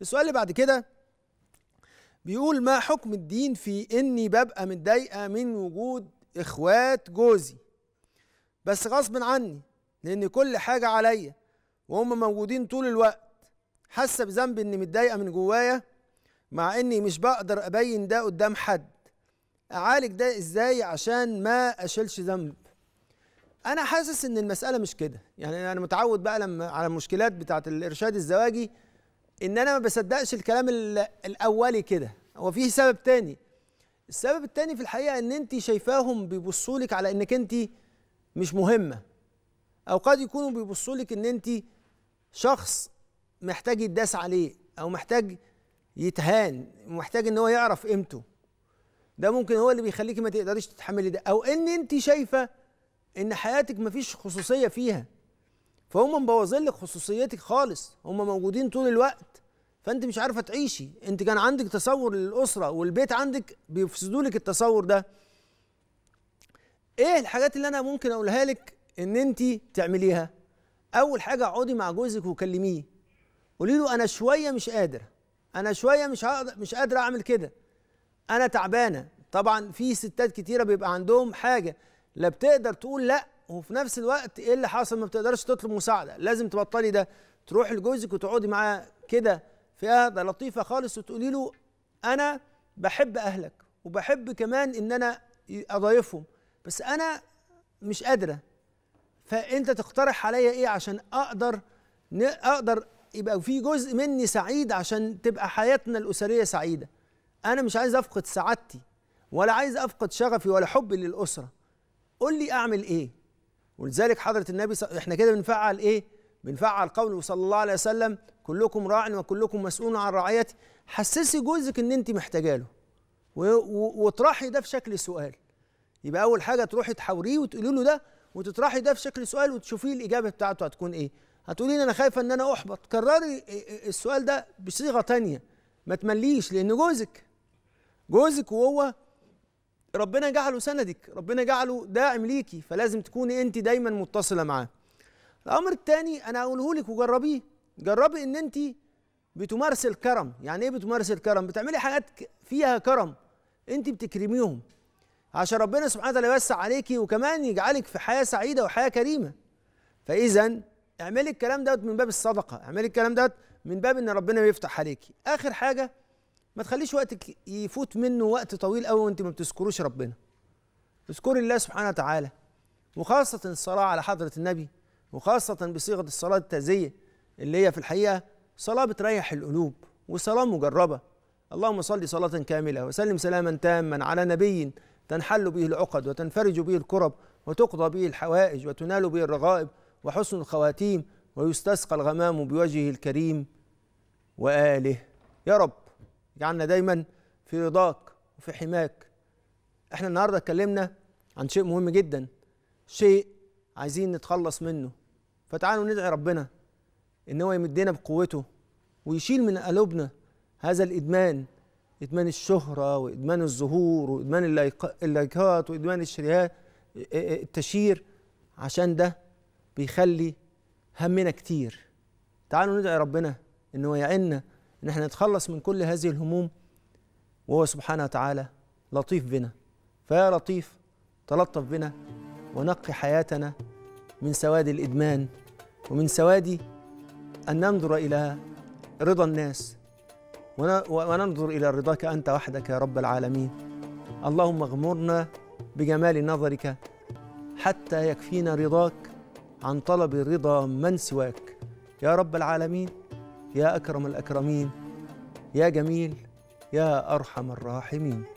السؤال اللي بعد كده بيقول ما حكم الدين في اني ببقى متضايقه من وجود اخوات جوزي بس غصب عني لان كل حاجه عليا وهم موجودين طول الوقت حاسه بذنب اني متضايقه من جوايا مع اني مش بقدر ابين ده قدام حد اعالج ده ازاي عشان ما اشيلش ذنب انا حاسس ان المساله مش كده يعني انا متعود بقى لما على المشكلات بتاعه الارشاد الزواجي ان انا ما بصدقش الكلام الاولي كده هو في سبب تاني السبب التاني في الحقيقه ان انت شايفاهم بيبصوا لك على انك انت مش مهمه او قد يكونوا بيبصوا لك ان انت شخص محتاج يتداس عليه او محتاج يتهان محتاج ان هو يعرف قيمته ده ممكن هو اللي بيخليكي ما تقدريش تتحملي ده او ان انت شايفه ان حياتك مفيش خصوصيه فيها فهم مبوظين لك خصوصيتك خالص هم موجودين طول الوقت فانت مش عارفه تعيشي انت كان عندك تصور للاسره والبيت عندك بيفسدوا لك التصور ده ايه الحاجات اللي انا ممكن اقولها لك ان انت تعمليها اول حاجه اقعدي مع جوزك وكلميه قولي له انا شويه مش قادر انا شويه مش هقدر مش قادره اعمل كده انا تعبانه طبعا في ستات كتيره بيبقى عندهم حاجه لا بتقدر تقول لا وفي نفس الوقت ايه اللي حصل ما بتقدرش تطلب مساعده لازم تبطلي ده تروحي لجوزك وتقعدي معاه كده في قعده لطيفه خالص وتقولي له انا بحب اهلك وبحب كمان ان انا اضايفهم بس انا مش قادره فانت تقترح عليا ايه عشان اقدر اقدر يبقى في جزء مني سعيد عشان تبقى حياتنا الاسريه سعيده انا مش عايز افقد سعادتي ولا عايز افقد شغفي ولا حبي للاسره قول لي اعمل ايه ولذلك حضرة النبي ص... احنا كده بنفعل ايه؟ بنفعل قوله صلى الله عليه وسلم كلكم راع وكلكم مسؤول عن رعيته حسسي جوزك ان انت محتاجه له و... و... واطرحي ده في شكل سؤال يبقى اول حاجه تروحي تحاوريه وتقولي له ده وتطرحي ده في شكل سؤال وتشوفي الاجابه بتاعته هتكون ايه هتقولي لي انا خايفه ان انا احبط كرري السؤال ده بصيغه تانية ما تمليش لان جوزك جوزك وهو ربنا جعله سندك ربنا جعله داعم ليكي فلازم تكوني انت دايما متصله معاه الامر الثاني انا اقوله لك وجربيه جربي ان انت بتمارس الكرم يعني ايه بتمارس الكرم بتعملي حاجات فيها كرم انت بتكرميهم عشان ربنا سبحانه وتعالى يوسع عليكي وكمان يجعلك في حياه سعيده وحياه كريمه فاذا اعملي الكلام دوت من باب الصدقه اعملي الكلام دوت من باب ان ربنا بيفتح عليكي اخر حاجه ما تخليش وقتك يفوت منه وقت طويل قوي وانت ما بتذكروش ربنا اذكري الله سبحانه وتعالى وخاصة الصلاة على حضرة النبي وخاصة بصيغة الصلاة التازية اللي هي في الحقيقة صلاة بتريح القلوب وصلاة مجربة اللهم صل صلاة كاملة وسلم سلاما تاما على نبي تنحل به العقد وتنفرج به الكرب وتقضى به الحوائج وتنال به الرغائب وحسن الخواتيم ويستسقى الغمام بوجهه الكريم وآله يا رب اجعلنا دايما في رضاك وفي حماك احنا النهارده اتكلمنا عن شيء مهم جدا شيء عايزين نتخلص منه فتعالوا ندعي ربنا ان هو يمدنا بقوته ويشيل من قلوبنا هذا الادمان ادمان الشهره وادمان الظهور وادمان اللايكات وادمان الشريات التشهير عشان ده بيخلي همنا كتير تعالوا ندعي ربنا ان هو يعيننا ان احنا نتخلص من كل هذه الهموم وهو سبحانه وتعالى لطيف بنا فيا لطيف تلطف بنا ونقي حياتنا من سواد الادمان ومن سواد ان ننظر الى رضا الناس وننظر الى رضاك انت وحدك يا رب العالمين اللهم اغمرنا بجمال نظرك حتى يكفينا رضاك عن طلب رضا من سواك يا رب العالمين يا اكرم الاكرمين يا جميل يا ارحم الراحمين